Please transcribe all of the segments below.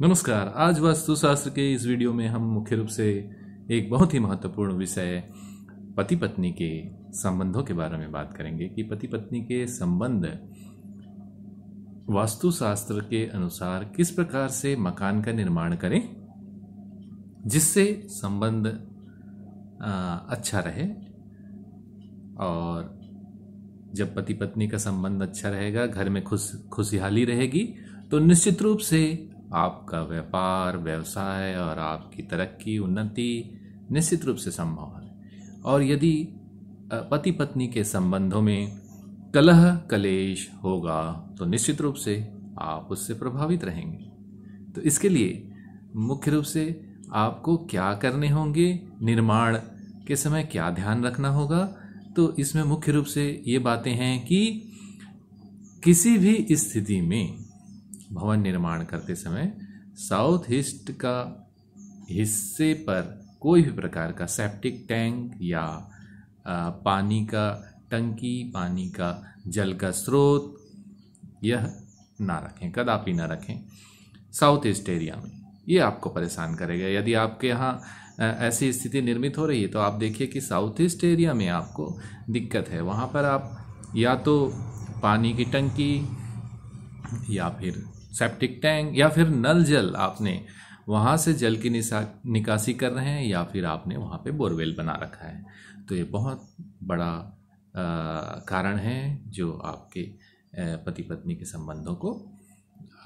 नमस्कार आज वास्तुशास्त्र के इस वीडियो में हम मुख्य रूप से एक बहुत ही महत्वपूर्ण विषय पति पत्नी के संबंधों के बारे में बात करेंगे कि पति पत्नी के संबंध वास्तुशास्त्र के अनुसार किस प्रकार से मकान का निर्माण करें जिससे संबंध अच्छा रहे और जब पति पत्नी का संबंध अच्छा रहेगा घर में खुश खुशहाली रहेगी तो निश्चित रूप से आपका व्यापार व्यवसाय और आपकी तरक्की उन्नति निश्चित रूप से संभव है और यदि पति पत्नी के संबंधों में कलह कलेश होगा तो निश्चित रूप से आप उससे प्रभावित रहेंगे तो इसके लिए मुख्य रूप से आपको क्या करने होंगे निर्माण के समय क्या ध्यान रखना होगा तो इसमें मुख्य रूप से ये बातें हैं कि किसी भी स्थिति में भवन निर्माण करते समय साउथ ईस्ट का हिस्से पर कोई भी प्रकार का सेप्टिक टैंक या पानी का टंकी पानी का जल का स्रोत यह ना रखें कदापि ना रखें साउथ ईस्ट एरिया में ये आपको परेशान करेगा यदि आपके यहाँ ऐसी स्थिति निर्मित हो रही है तो आप देखिए कि साउथ ईस्ट एरिया में आपको दिक्कत है वहाँ पर आप या तो पानी की टंकी या फिर सेप्टिक टैंक या फिर नल जल आपने वहाँ से जल की निकासी कर रहे हैं या फिर आपने वहाँ पे बोरवेल बना रखा है तो ये बहुत बड़ा आ, कारण है जो आपके पति पत्नी के संबंधों को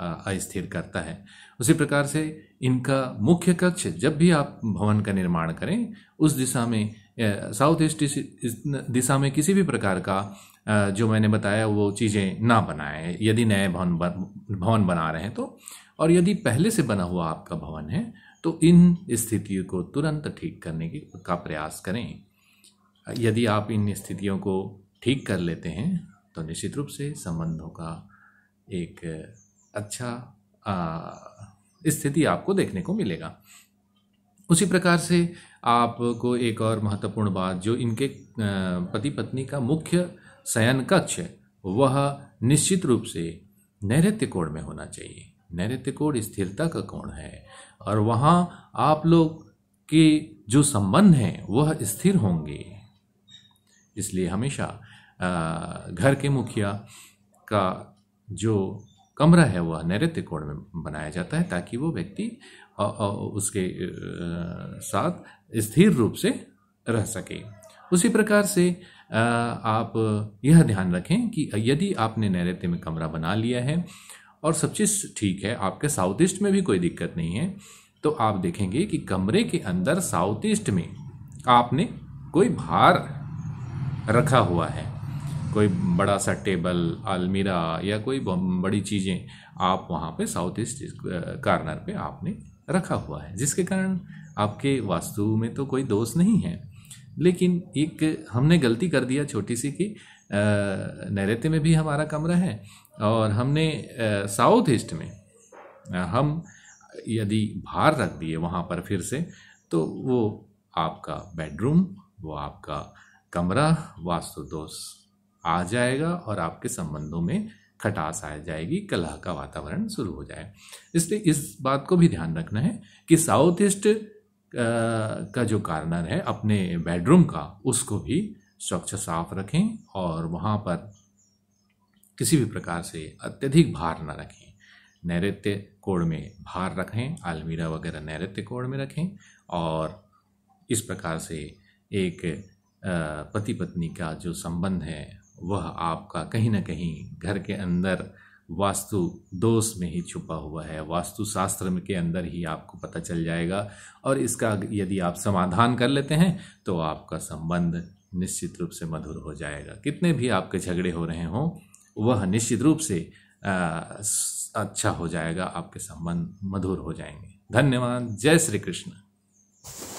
अस्थिर करता है उसी प्रकार से इनका मुख्य कक्ष जब भी आप भवन का निर्माण करें उस दिशा में साउथ ईस्ट दिशा में किसी भी प्रकार का जो मैंने बताया वो चीज़ें ना बनाएं यदि नए भवन भवन बना रहे हैं तो और यदि पहले से बना हुआ आपका भवन है तो इन स्थितियों को तुरंत ठीक करने की का प्रयास करें यदि आप इन स्थितियों को ठीक कर लेते हैं तो निश्चित रूप से संबंधों का एक अच्छा स्थिति आपको देखने को मिलेगा उसी प्रकार से आपको एक और महत्वपूर्ण बात जो इनके पति पत्नी का मुख्य शयन कक्ष वह निश्चित रूप से नैत्य कोण में होना चाहिए नैत्य कोण स्थिरता का कोण है और वहाँ आप लोग के जो संबंध हैं वह स्थिर होंगे इसलिए हमेशा घर के मुखिया का जो कमरा है वह नैत्य कोण में बनाया जाता है ताकि वो व्यक्ति उसके साथ स्थिर रूप से रह सके उसी प्रकार से आप यह ध्यान रखें कि यदि आपने नैरत्य में कमरा बना लिया है और सब चीज़ ठीक है आपके साउथ ईस्ट में भी कोई दिक्कत नहीं है तो आप देखेंगे कि कमरे के अंदर साउथ ईस्ट में आपने कोई भार रखा हुआ है कोई बड़ा सा टेबल अलमीरा या कोई बड़ी चीज़ें आप वहाँ पे साउथ ईस्ट कार्नर पे आपने रखा हुआ है जिसके कारण आपके वास्तु में तो कोई दोष नहीं है लेकिन एक हमने गलती कर दिया छोटी सी कि नैरेते में भी हमारा कमरा है और हमने साउथ ईस्ट में हम यदि भार रख दिए वहाँ पर फिर से तो वो आपका बेडरूम वो आपका कमरा वास्तु दोष आ जाएगा और आपके संबंधों में खटास आ जाएगी कलह का वातावरण शुरू हो जाए इसलिए इस बात को भी ध्यान रखना है कि साउथ ईस्ट का जो कार्नर है अपने बेडरूम का उसको भी स्वच्छ साफ रखें और वहाँ पर किसी भी प्रकार से अत्यधिक भार न रखें नैत्य कोण में भार रखें आलमीरा वगैरह नैत्य कोण में रखें और इस प्रकार से एक पति पत्नी का जो संबंध है वह आपका कहीं ना कहीं घर के अंदर वास्तु दोष में ही छुपा हुआ है वास्तु शास्त्र के अंदर ही आपको पता चल जाएगा और इसका यदि आप समाधान कर लेते हैं तो आपका संबंध निश्चित रूप से मधुर हो जाएगा कितने भी आपके झगड़े हो रहे हों वह निश्चित रूप से अच्छा हो जाएगा आपके संबंध मधुर हो जाएंगे धन्यवाद जय श्री कृष्ण